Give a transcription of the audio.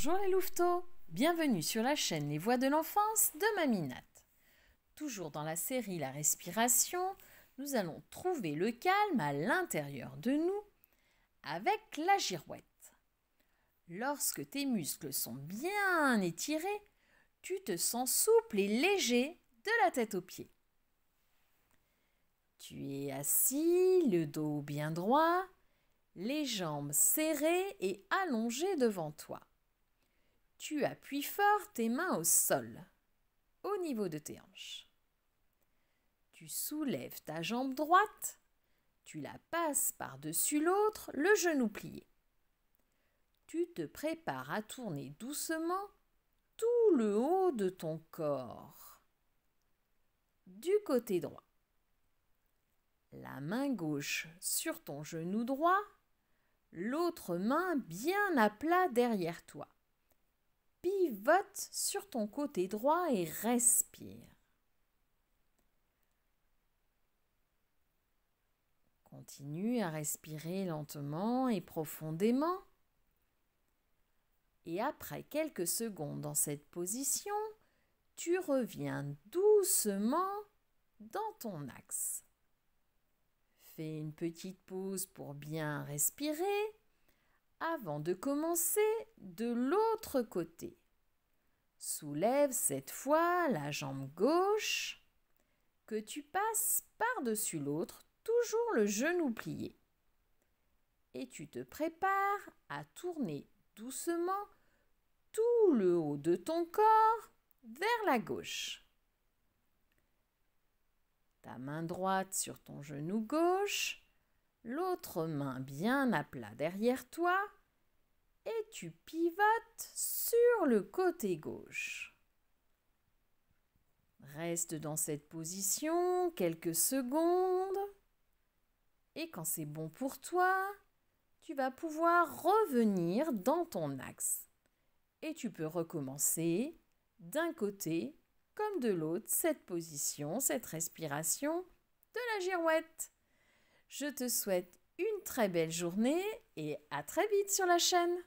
Bonjour les louveteaux, bienvenue sur la chaîne Les Voix de l'enfance de Maminat. Toujours dans la série La respiration, nous allons trouver le calme à l'intérieur de nous avec la girouette. Lorsque tes muscles sont bien étirés, tu te sens souple et léger de la tête aux pieds. Tu es assis, le dos bien droit, les jambes serrées et allongées devant toi. Tu appuies fort tes mains au sol, au niveau de tes hanches. Tu soulèves ta jambe droite, tu la passes par-dessus l'autre, le genou plié. Tu te prépares à tourner doucement tout le haut de ton corps. Du côté droit. La main gauche sur ton genou droit, l'autre main bien à plat derrière toi vote sur ton côté droit et respire. Continue à respirer lentement et profondément. Et après quelques secondes dans cette position, tu reviens doucement dans ton axe. Fais une petite pause pour bien respirer avant de commencer de l'autre côté. Soulève cette fois la jambe gauche que tu passes par-dessus l'autre, toujours le genou plié. Et tu te prépares à tourner doucement tout le haut de ton corps vers la gauche. Ta main droite sur ton genou gauche, l'autre main bien à plat derrière toi, et tu pivotes sur le côté gauche. Reste dans cette position quelques secondes et quand c'est bon pour toi, tu vas pouvoir revenir dans ton axe et tu peux recommencer d'un côté comme de l'autre cette position, cette respiration de la girouette. Je te souhaite une très belle journée et à très vite sur la chaîne.